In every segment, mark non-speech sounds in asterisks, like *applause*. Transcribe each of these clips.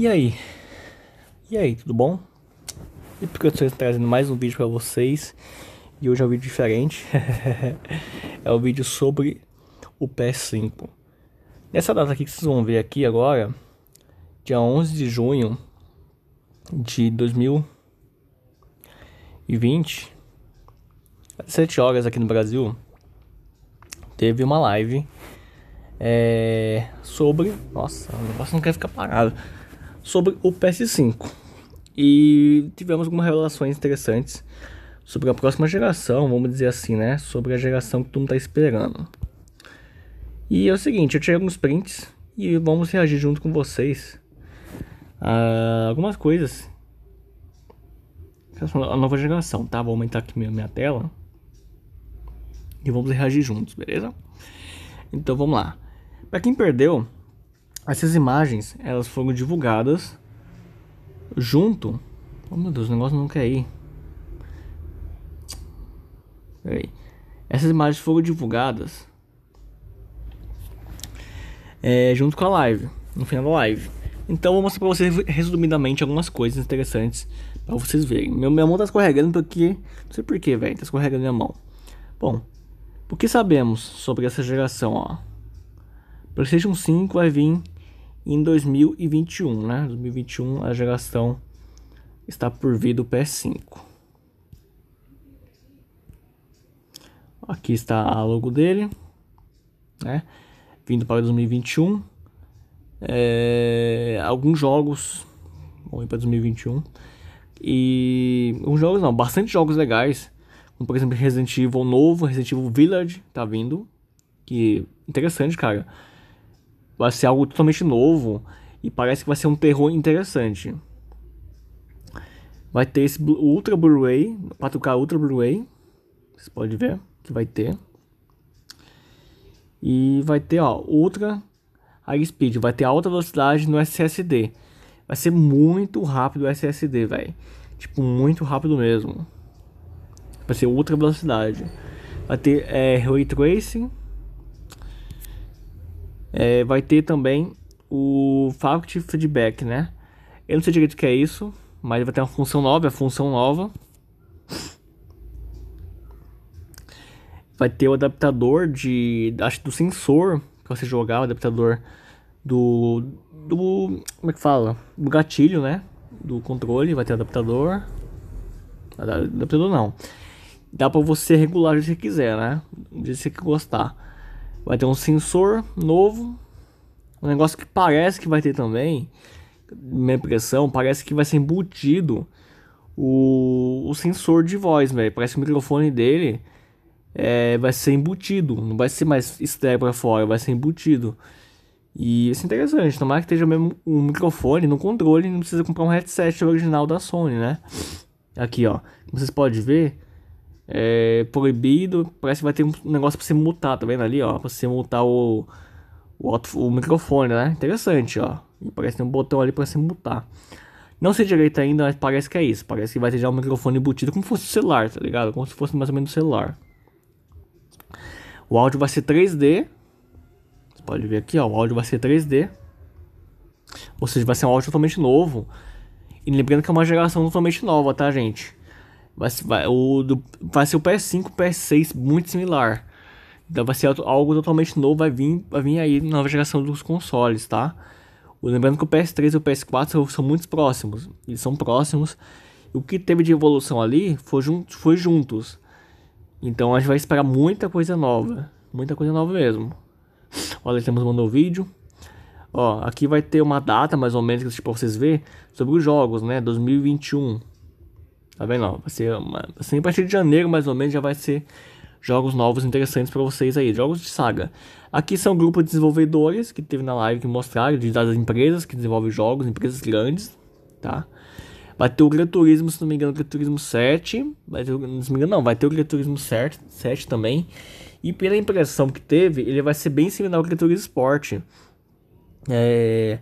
E aí? E aí, tudo bom? E porque eu estou trazendo mais um vídeo para vocês. E hoje é um vídeo diferente. *laughs* é um vídeo sobre o PS5. Nessa data aqui que vocês vão ver aqui agora, dia 11 de junho de 2020, às 7 horas aqui no Brasil, teve uma live é, sobre. Nossa, o negócio não quer ficar parado sobre o PS5. E tivemos algumas revelações interessantes sobre a próxima geração, vamos dizer assim, né? Sobre a geração que tu não tá esperando. E é o seguinte, eu tirei alguns prints e vamos reagir junto com vocês a algumas coisas. A nova geração, tá? Vou aumentar aqui minha, minha tela. E vamos reagir juntos, beleza? Então vamos lá. Para quem perdeu, essas imagens, elas foram divulgadas junto... Oh meu Deus, o negócio não quer ir. Peraí. Essas imagens foram divulgadas é, junto com a live, no final da live. Então vou mostrar pra vocês resumidamente algumas coisas interessantes pra vocês verem. Meu, minha mão tá escorregando porque. Não sei porquê, velho. Tá escorregando minha mão. Bom, o que sabemos sobre essa geração, ó? PlayStation 5 vai vir em 2021, né? 2021 a geração está por vir do PS5. Aqui está a logo dele, né? Vindo para 2021. É, alguns jogos vão ir para 2021. E alguns jogos não, bastante jogos legais. Como por exemplo Resident Evil novo, Resident Evil Village tá vindo. Que é interessante, cara. Vai ser algo totalmente novo e parece que vai ser um terror interessante. Vai ter esse Ultra Blu-ray, 4K Ultra Blu-ray. Você pode ver que vai ter. E vai ter, ó, Ultra High Speed, vai ter alta velocidade no SSD. Vai ser muito rápido o SSD, velho. Tipo, muito rápido mesmo. Vai ser ultra velocidade. Vai ter é, Ray Tracing. É, vai ter também o Faculty Feedback, né? Eu não sei direito o que é isso, mas vai ter uma função nova, é a função nova. Vai ter o adaptador de, acho do sensor que você jogar, o adaptador do, do, como é que fala? Do gatilho, né? Do controle, vai ter o adaptador. Adaptador não. Dá pra você regular o que você quiser, né? Do que você gostar Vai ter um sensor novo. Um negócio que parece que vai ter também. Minha impressão, parece que vai ser embutido o, o sensor de voz, velho. Parece que o microfone dele é, vai ser embutido. Não vai ser mais estéreo pra fora, vai ser embutido. E isso é interessante. Tomara que esteja mesmo um microfone no controle. Não precisa comprar um headset original da Sony, né? Aqui, ó. Como vocês podem ver, é, proibido. Parece que vai ter um negócio pra você mutar tá vendo ali, ó? Pra você mutar o, o, auto, o microfone, né? Interessante, ó. E parece que tem um botão ali pra você mutar Não sei direito ainda, mas parece que é isso. Parece que vai ter já um microfone embutido como se fosse celular, tá ligado? Como se fosse mais ou menos celular. O áudio vai ser 3D. Você pode ver aqui, ó. O áudio vai ser 3D. Ou seja, vai ser um áudio totalmente novo. E lembrando que é uma geração totalmente nova, tá, gente? Vai, vai, o do, vai ser o PS5, PS6 muito similar. Então vai ser algo totalmente novo, vai vir, vai vir aí na nova geração dos consoles, tá? Lembrando que o PS3 e o PS4 são, são muito próximos. Eles são próximos. O que teve de evolução ali foi, jun foi juntos. Então a gente vai esperar muita coisa nova. Muita coisa nova mesmo. Olha, temos mandou o vídeo. Ó, aqui vai ter uma data mais ou menos que tipo, pra vocês verem sobre os jogos, né? 2021. Tá bem não, vai ser uma, assim a partir de janeiro mais ou menos já vai ser jogos novos interessantes para vocês aí, jogos de saga. Aqui são grupos de desenvolvedores que teve na live que mostraram de das empresas que desenvolvem jogos, empresas grandes, tá? Vai ter o Gran Turismo, se não me engano, o Gran Turismo 7, vai ter, se não me engano, não, vai ter o Gran Turismo 7, 7 também. E pela impressão que teve, ele vai ser bem similar ao Gran Turismo Sport. É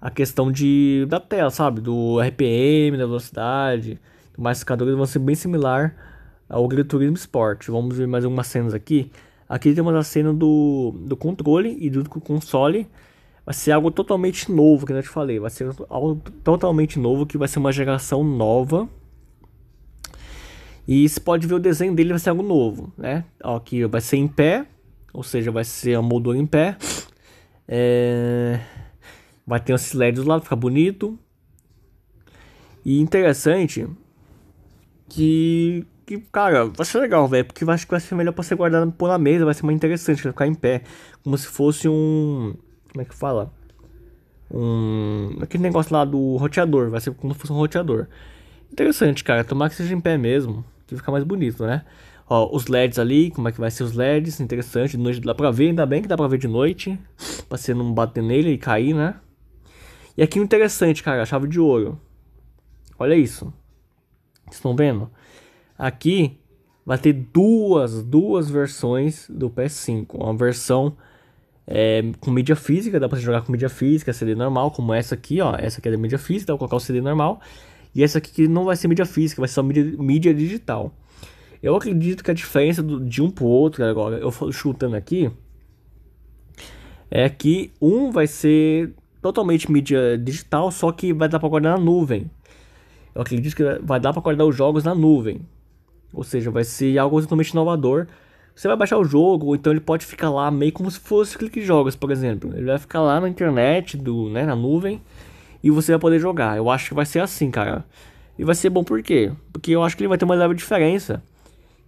a questão de da tela, sabe, do RPM, da velocidade massificadores vão ser bem similar ao Gran Turismo Sport. Vamos ver mais algumas cenas aqui. Aqui temos a cena do, do controle e do console. Vai ser algo totalmente novo, que eu já te falei. Vai ser algo totalmente novo, que vai ser uma geração nova. E se pode ver o desenho dele, vai ser algo novo, né? Aqui vai ser em pé, ou seja, vai ser a moldura em pé. É... Vai ter os LEDs lá, fica bonito. E interessante que. Que, cara, vai ser legal, velho. Porque eu acho que vai ser melhor pra ser guardado por na mesa, vai ser mais interessante, vai ficar em pé. Como se fosse um. Como é que fala? Um. Aquele negócio lá do roteador, vai ser como se fosse um roteador. Interessante, cara. Tomar que seja em pé mesmo. Que fica mais bonito, né? Ó, os LEDs ali, como é que vai ser os LEDs, interessante, de noite dá pra ver, ainda bem que dá pra ver de noite, pra você não bater nele e cair, né? E aqui o interessante, cara, a chave de ouro. Olha isso. Estão vendo? Aqui vai ter duas, duas versões do PS5. Uma versão é, com mídia física, dá para jogar com mídia física, CD normal, como essa aqui, ó. Essa aqui é da mídia física, dá pra colocar o CD normal. E essa aqui que não vai ser mídia física, vai ser só mídia, mídia digital. Eu acredito que a diferença do, de um pro outro, agora eu chutando aqui, é que um vai ser totalmente mídia digital, só que vai dar para guardar na nuvem. Eu acredito que vai dar para guardar os jogos na nuvem. Ou seja, vai ser algo totalmente inovador. Você vai baixar o jogo, ou então ele pode ficar lá meio como se fosse clique jogos, por exemplo. Ele vai ficar lá na internet, do, né, na nuvem, e você vai poder jogar. Eu acho que vai ser assim, cara. E vai ser bom por quê? Porque eu acho que ele vai ter uma leve diferença.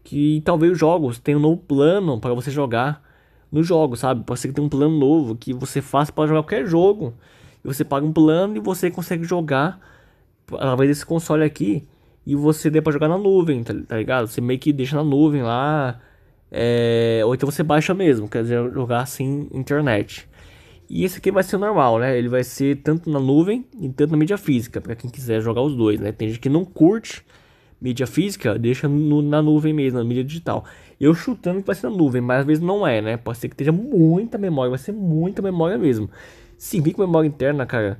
Que talvez os jogos tenham um novo plano para você jogar no jogo, sabe? Pode ser que tenha um plano novo que você faça para jogar qualquer jogo. E você paga um plano e você consegue jogar através desse console aqui e você dê para jogar na nuvem, tá, tá, ligado? Você meio que deixa na nuvem lá, é, ou então você baixa mesmo, quer dizer, jogar assim internet. E esse aqui vai ser normal, né? Ele vai ser tanto na nuvem e tanto na mídia física, para quem quiser jogar os dois, né? Tem gente que não curte mídia física, deixa no, na nuvem mesmo, na mídia digital. Eu chutando que vai ser na nuvem, mas às vezes não é, né? Pode ser que esteja muita memória, vai ser muita memória mesmo. Se vir com memória interna, cara,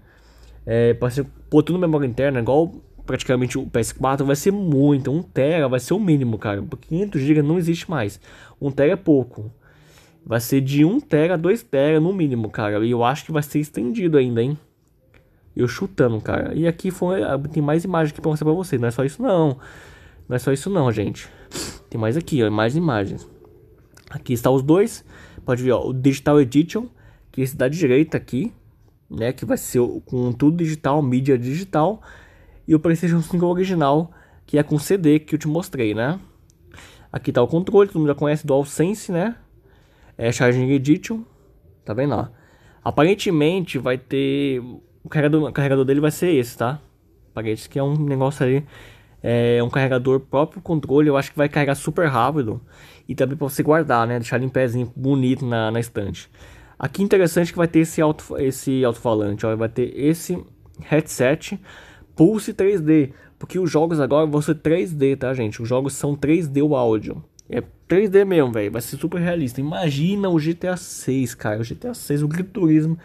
é, pra ser pôr tudo na memória interna, igual praticamente o PS4, vai ser muito. 1 tera vai ser o mínimo, cara. 500 GB não existe mais. 1 tera é pouco. Vai ser de 1 tera a 2 tera no mínimo, cara. E eu acho que vai ser estendido ainda, hein? Eu chutando, cara. E aqui foi, ah, tem mais imagem aqui pra mostrar pra vocês. Não é só isso, não. Não é só isso, não, gente. Tem mais aqui, ó. Mais imagens. Aqui está os dois. Pode ver, ó. O Digital Edition, que é esse da direita aqui né, que vai ser com tudo digital, mídia digital, e o PlayStation 5 é original, que é com CD que eu te mostrei, né? Aqui tá o controle, todo mundo já conhece DualSense, né? É Charging Edition, tá vendo lá Aparentemente vai ter o carregador, o carregador dele vai ser esse, tá? Parece que é um negócio aí é um carregador próprio controle, eu acho que vai carregar super rápido e também para você guardar, né? Deixar ele em pezinho bonito na, na estante. Aqui interessante que vai ter esse alto esse alto-falante, vai ter esse headset Pulse 3D, porque os jogos agora vão ser 3D, tá, gente? Os jogos são 3D o áudio. É 3D mesmo, velho, vai ser super realista. Imagina o GTA 6, cara, o GTA 6, o Gran Turismo,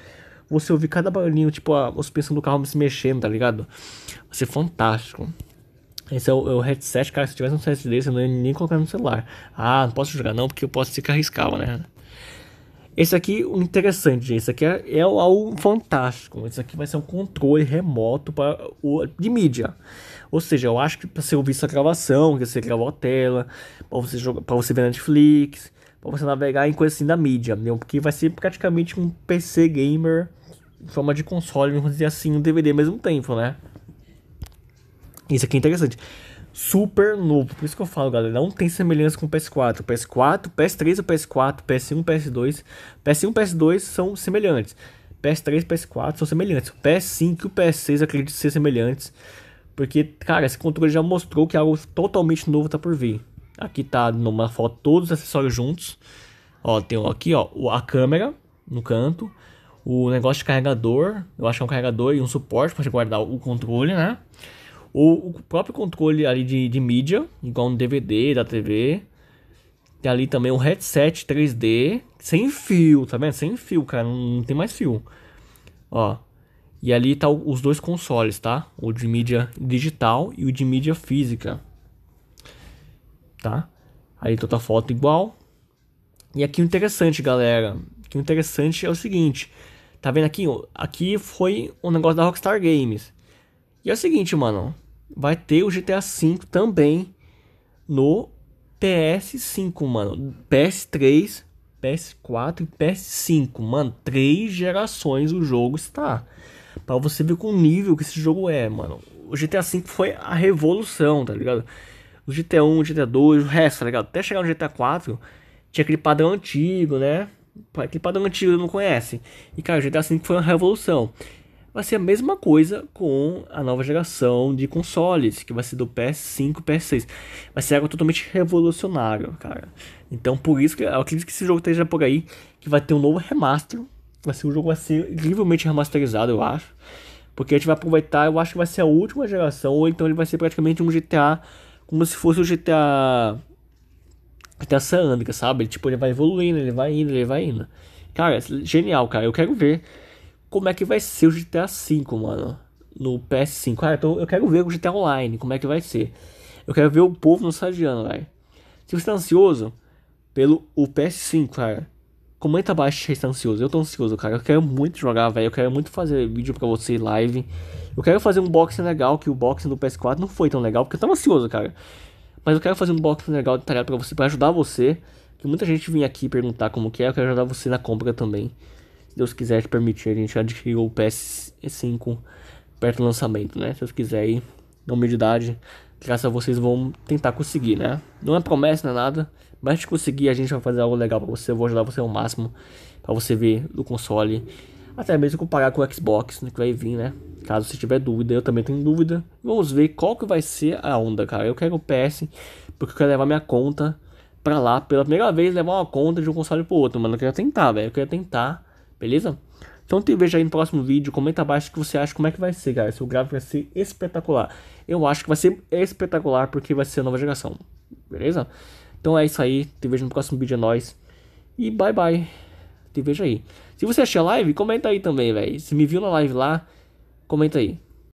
você ouvir cada barulhinho, tipo a, suspensão do carro se mexendo, tá ligado? Vai ser fantástico. Esse é o, é o, headset, cara. Se tivesse um headset desse, eu não ia nem colocar no celular. Ah, não posso jogar não, porque eu posso ficar arriscado, né? Esse aqui, o interessante, gente, esse aqui é, é algo fantástico. Esse aqui vai ser um controle remoto para o, de mídia. Ou seja, eu acho que para você ouvir essa gravação, que você gravou a tela, para você, jogar, você ver Netflix, para você navegar em coisa assim da mídia, entendeu? porque vai ser praticamente um PC gamer em forma de console, vamos dizer assim, um DVD ao mesmo tempo, né? Isso aqui é interessante super novo. Por isso que eu falo, galera, não tem semelhança com o PS4. PS4, PS3 ou PS4, PS1, PS2. PS1 PS2 são semelhantes. PS3 PS4 são semelhantes. PS5 e o PS6 acredito ser semelhantes. Porque, cara, esse controle já mostrou que algo totalmente novo tá por vir. Aqui tá numa foto todos os acessórios juntos. Ó, tem aqui, ó, a câmera no canto. O negócio de carregador, eu acho que é um carregador e um suporte para guardar o controle, né? o próprio controle ali de, de mídia, igual no DVD, da TV. Tem ali também um headset 3D, sem fio, tá vendo? Sem fio, cara, não, não tem mais fio. Ó. E ali tá o, os dois consoles, tá? O de mídia digital e o de mídia física. Tá? Aí toda a foto igual. E aqui o interessante, galera. Aqui o interessante é o seguinte. Tá vendo aqui? Aqui foi um negócio da Rockstar Games. E é o seguinte, mano vai ter o GTA V também no PS5, mano. PS3, PS4 e PS5, mano. Três gerações o jogo está. Pra você ver com o nível que esse jogo é, mano. O GTA V foi a revolução, tá ligado? O GTA 1, o GTA 2, o resto, tá ligado? Até chegar no GTA 4, tinha aquele padrão antigo, né? Aquele padrão antigo não conhece. E cara, o GTA V foi uma revolução. Vai ser a mesma coisa com a nova geração de consoles, que vai ser do PS5 e PS6. Vai ser algo totalmente revolucionário, cara. Então, por isso que eu acredito que esse jogo esteja por aí, que vai ter um novo remaster. Vai ser, o jogo vai ser incrivelmente remasterizado, eu acho. Porque a gente vai aproveitar, eu acho que vai ser a última geração, ou então ele vai ser praticamente um GTA, como se fosse o GTA. GTA San sabe? Ele Tipo, ele vai evoluindo, ele vai indo, ele vai indo. Cara, genial, cara. Eu quero ver como é que vai ser o GTA V, mano. No PS5. Cara, ah, então eu quero ver o GTA Online, como é que vai ser. Eu quero ver o povo no sadiando, velho. Se você tá ansioso pelo o PS5, cara, comenta abaixo se está ansioso. Eu tô ansioso, cara. Eu quero muito jogar, velho. Eu quero muito fazer vídeo pra você, live. Eu quero fazer um boxing legal, que o boxing do PS4 não foi tão legal, porque eu tava ansioso, cara. Mas eu quero fazer um boxing legal detalhado pra você, pra ajudar você. Que muita gente vinha aqui perguntar como que é, eu quero ajudar você na compra também. Se Deus quiser te permitir, a gente adquiriu o PS5 perto do lançamento, né? Se Deus quiser aí, na humildade, graças a vocês vão tentar conseguir, né? Não é promessa, não é nada. Mas se conseguir, a gente vai fazer algo legal pra você. Eu vou ajudar você ao máximo pra você ver do console. Até mesmo comparar com o Xbox, né, que vai vir, né? Caso você tiver dúvida, eu também tenho dúvida. Vamos ver qual que vai ser a onda, cara. Eu quero o PS, porque eu quero levar minha conta pra lá. Pela primeira vez, levar uma conta de um console pro outro, mano. Eu quero tentar, velho. Eu quero tentar beleza? Então te vejo aí no próximo vídeo, comenta abaixo o que você acha, como é que vai ser, galera. Se o gráfico vai ser espetacular. Eu acho que vai ser espetacular porque vai ser a nova geração, beleza? Então é isso aí, te vejo no próximo vídeo, é nóis. E bye bye, te vejo aí. Se você achou a live, comenta aí também, velho. Se me viu na live lá, comenta aí.